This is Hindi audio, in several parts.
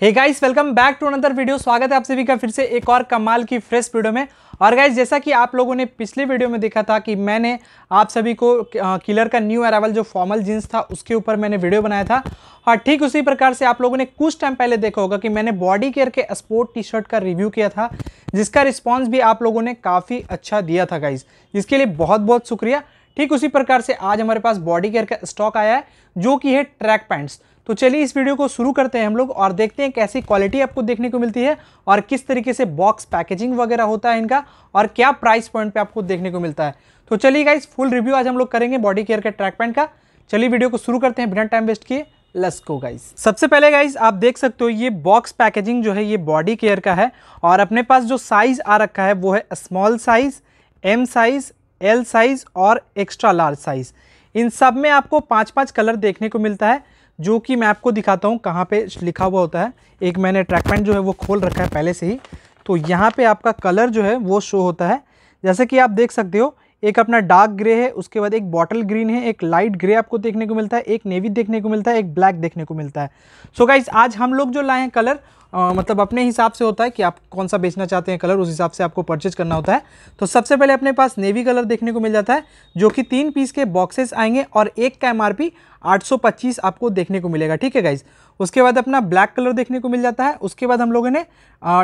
hey guys welcome back to another video स्वागत है आप सभी का फिर से एक और कमाल की फ्रेश वीडियो में और गाइस जैसा कि आप लोगों ने पिछले वीडियो में देखा था कि मैंने आप सभी को किलर का न्यू अरावल जो फॉर्मल जीन्स था उसके ऊपर मैंने वीडियो बनाया था और ठीक उसी प्रकार से आप लोगों ने कुछ टाइम पहले देखा होगा कि मैंने बॉडी केयर के स्पोर्ट टी शर्ट का रिव्यू किया था जिसका रिस्पॉन्स भी आप लोगों ने काफ़ी अच्छा दिया था गाइज इसके लिए बहुत बहुत शुक्रिया ठीक उसी प्रकार से आज हमारे पास बॉडी केयर का स्टॉक आया है जो कि है ट्रैक पैंट्स तो चलिए इस वीडियो को शुरू करते हैं हम लोग और देखते हैं कैसी क्वालिटी आपको देखने को मिलती है और किस तरीके से बॉक्स पैकेजिंग वगैरह होता है इनका और क्या प्राइस पॉइंट पे आपको देखने को मिलता है तो चलिए गाइज़ फुल रिव्यू आज हम लोग करेंगे बॉडी केयर के ट्रैक पैंट का चलिए वीडियो को शुरू करते हैं बिना टाइम वेस्ट किए लस्को गाइज सबसे पहले गाइज़ आप देख सकते हो ये बॉक्स पैकेजिंग जो है ये बॉडी केयर का है और अपने पास जो साइज़ आ रखा है वो है small size M size L size और एक्स्ट्रा लार्ज साइज़ इन सब में आपको पाँच पाँच कलर देखने को मिलता है जो कि मैं आपको दिखाता हूँ कहाँ पे लिखा हुआ होता है एक मैंने ट्रैक जो है वो खोल रखा है पहले से ही तो यहाँ पे आपका कलर जो है वो शो होता है जैसे कि आप देख सकते हो एक अपना डार्क ग्रे है उसके बाद एक बॉटल ग्रीन है एक लाइट ग्रे आपको देखने को मिलता है एक नेवी देखने को मिलता है एक ब्लैक देखने को मिलता है सो so गाइज आज हम लोग जो लाए हैं कलर आ, मतलब अपने हिसाब से होता है कि आप कौन सा बेचना चाहते हैं कलर उस हिसाब से आपको परचेज करना होता है तो सबसे पहले अपने पास नेवी कलर देखने को मिल जाता है जो कि तीन पीस के बॉक्सेस आएंगे और एक का एम आर पी आपको देखने को मिलेगा ठीक है गाइज उसके बाद अपना ब्लैक कलर देखने को मिल जाता है उसके बाद हम लोगों ने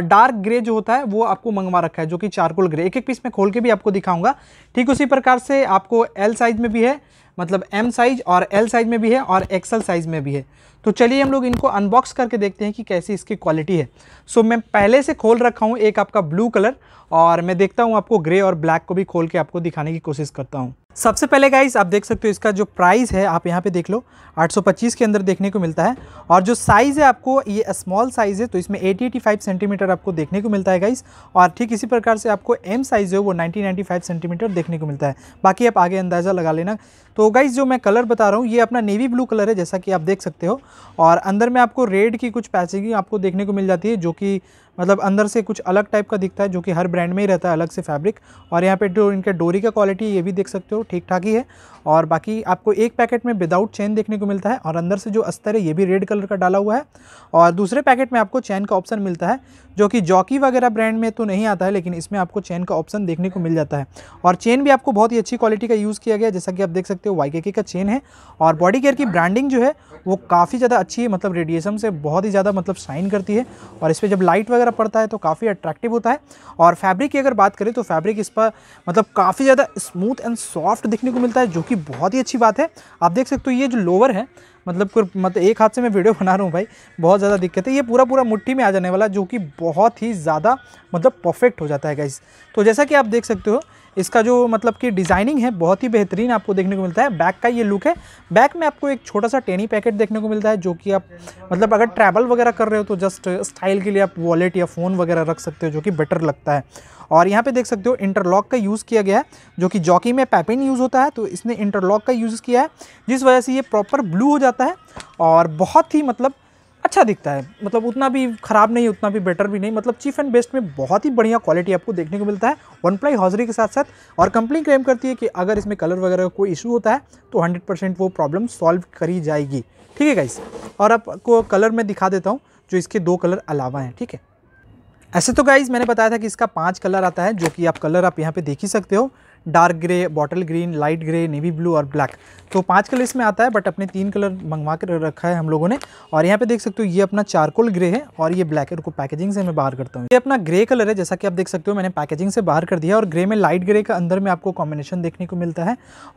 डार्क ग्रे जो होता है वो आपको मंगवा रखा है जो कि चारकोल ग्रे एक एक पीस में खोल के भी आपको दिखाऊंगा ठीक ठीक उसी प्रकार से आपको एल साइज़ में भी है मतलब एम साइज और एल साइज़ में भी है और एक्सल साइज़ में भी है तो चलिए हम लोग इनको अनबॉक्स करके देखते हैं कि कैसी इसकी क्वालिटी है सो so, मैं पहले से खोल रखा हूँ एक आपका ब्लू कलर और मैं देखता हूँ आपको ग्रे और ब्लैक को भी खोल के आपको दिखाने की कोशिश करता हूँ सबसे पहले गाइस आप देख सकते हो इसका जो प्राइस है आप यहाँ पे देख लो 825 के अंदर देखने को मिलता है और जो साइज़ है आपको ये स्मॉल साइज़ है तो इसमें 80 सेंटीमीटर आपको देखने को मिलता है गाइस और ठीक इसी प्रकार से आपको एम साइज़ है वो 1995 सेंटीमीटर देखने को मिलता है बाकी आप आगे अंदाज़ा लगा लेना तो गाइज़ जो मैं कलर बता रहा हूँ ये अपना नेवी ब्लू कलर है जैसा कि आप देख सकते हो और अंदर में आपको रेड की कुछ पैचिंग आपको देखने को मिल जाती है जो कि मतलब अंदर से कुछ अलग टाइप का दिखता है जो कि हर ब्रांड में ही रहता है अलग से फैब्रिक और यहाँ पे जो इनके डोरी का क्वालिटी ये भी देख सकते हो ठीक ठाक ही है और बाकी आपको एक पैकेट में विदाउट चैन देखने को मिलता है और अंदर से जो अस्तर है ये भी रेड कलर का डाला हुआ है और दूसरे पैकेट में आपको चैन का ऑप्शन मिलता है जो कि जॉकी वगैरह ब्रांड में तो नहीं आता है लेकिन इसमें आपको चैन का ऑप्शन देखने को मिल जाता है और चेन भी आपको बहुत ही अच्छी क्वालिटी का यूज़ किया गया जैसा कि आप देख सकते हो वाई का चेन है और बॉडी केयर की ब्रांडिंग जो है वो काफ़ी ज़्यादा अच्छी है मतलब रेडिएशन से बहुत ही ज़्यादा मतलब शाइन करती है और इस पर जब लाइट वगैरह वगैरह पड़ता है तो काफ़ी अट्रैक्टिव होता है और फैब्रिक की अगर बात करें तो फैब्रिक इस पर मतलब काफ़ी ज़्यादा स्मूथ एंड सॉफ्ट दिखने को मिलता है जो कि बहुत ही अच्छी बात है आप देख सकते हो ये जो लोअर है मतलब मतलब एक हाथ से मैं वीडियो बना रहा हूँ भाई बहुत ज़्यादा दिक्कत है ये पूरा पूरा मुट्ठी में आ जाने वाला जो कि बहुत ही ज़्यादा मतलब परफेक्ट हो जाता है गाइज़ तो जैसा कि आप देख सकते हो इसका जो मतलब कि डिज़ाइनिंग है बहुत ही बेहतरीन आपको देखने को मिलता है बैक का ये लुक है बैक में आपको एक छोटा सा टेनी पैकेट देखने को मिलता है जो कि आप मतलब अगर ट्रैवल वगैरह कर रहे हो तो जस्ट स्टाइल के लिए आप वॉलेट या फ़ोन वगैरह रख सकते हो जो कि बेटर लगता है और यहाँ पे देख सकते हो इंटरलॉक का यूज़ किया गया है जो कि जॉकी में पैपिन यूज़ होता है तो इसने इंटरलॉक का यूज़ किया है जिस वजह से ये प्रॉपर ब्लू हो जाता है और बहुत ही मतलब अच्छा दिखता है मतलब उतना भी ख़राब नहीं उतना भी बेटर भी नहीं मतलब चीफ एंड बेस्ट में बहुत ही बढ़िया क्वालिटी आपको देखने को मिलता है वन प्लाई हॉजरी के साथ साथ और कंपनी क्लेम करती है कि अगर इसमें कलर वगैरह का कोई इशू होता है तो हंड्रेड वो प्रॉब्लम सॉल्व करी जाएगी ठीक है गाइस और आपको कलर मैं दिखा देता हूँ जो इसके दो कलर अलावा हैं ठीक है ऐसे तो गाइज मैंने बताया था कि इसका पाँच कलर आता है जो कि आप कलर आप यहाँ पे देख ही सकते हो dark grey bottle green light grey navy blue और ब्लैक तो पांच कलर इसमें आता है बट अपने तीन कलर मंगवा कर रखा है हम लोगों ने और यहाँ पे देख सकते हो ये अपना चारकोल ग्रे है और ये ब्लैक है उनको पैकेजिंग से मैं बाहर करता हूँ ये अपना ग्रे कलर है जैसा कि आप देख सकते हो मैंने पैकेजिंग से बाहर कर दिया और ग्रे में लाइट ग्रे का अंदर में आपको कॉम्बिनेशन देखने को मिलता है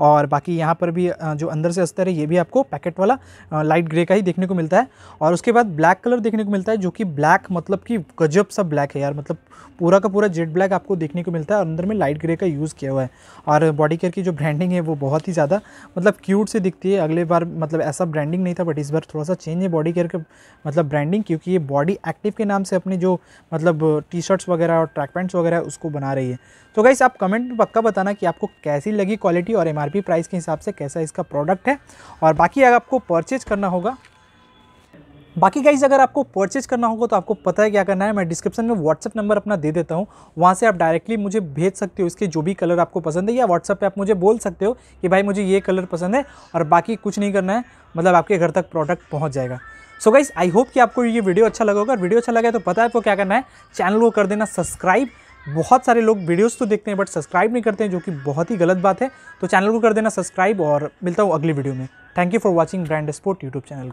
और बाकी यहाँ पर भी जो अंदर से अस्तर है ये भी आपको पैकेट वाला लाइट ग्रे का ही देखने को मिलता है और उसके बाद ब्लैक कलर देखने को मिलता है जो कि ब्लैक मतलब कि गजब सा ब्लैक है यार मतलब पूरा का पूरा जेट ब्लैक आपको देखने को मिलता है और अंदर में लाइट ग्रे का यूज़ किया हुआ है और बॉडी केयर की जो ब्रांडिंग है वो बहुत ही ज़्यादा मतलब क्यूट से दिखती है अगले बार मतलब ऐसा ब्रांडिंग नहीं था बट इस बार थोड़ा सा चेंज है बॉडी केयर के मतलब ब्रांडिंग क्योंकि ये बॉडी एक्टिव के नाम से अपनी जो मतलब टी शर्ट्स वगैरह और ट्रैक पैंट्स वगैरह उसको बना रही है तो गाइस आप कमेंट में पक्का बताना कि आपको कैसी लगी क्वालिटी और एम प्राइस के हिसाब से कैसा इसका प्रोडक्ट है और बाकी अगर आपको परचेज करना होगा बाकी गाइज अगर आपको परचेज करना होगा तो आपको पता है क्या करना है मैं डिस्क्रिप्शन में व्हाट्सअप नंबर अपना दे देता हूँ वहाँ से आप डायरेक्टली मुझे भेज सकते हो इसके जो भी कलर आपको पसंद है या व्हाट्सअप पर आप मुझे बोल सकते हो कि भाई मुझे ये कलर पसंद है और बाकी कुछ नहीं करना है मतलब आपके घर तक प्रोडक्ट पहुँच जाएगा सो गाइज आई होप कि आपको ये वीडियो अच्छा लगा होगा वीडियो अच्छा लगा तो पता है आपको क्या करना है चैनल को कर देना सब्सक्राइब बहुत सारे लोग वीडियोस तो देखते हैं बट सब्सक्राइब नहीं करते हैं जो कि बहुत ही गलत बात है तो चैनल को कर देना सब्सक्राइब और मिलता हूँ अगली वीडियो में thank you for watching brand sport YouTube channel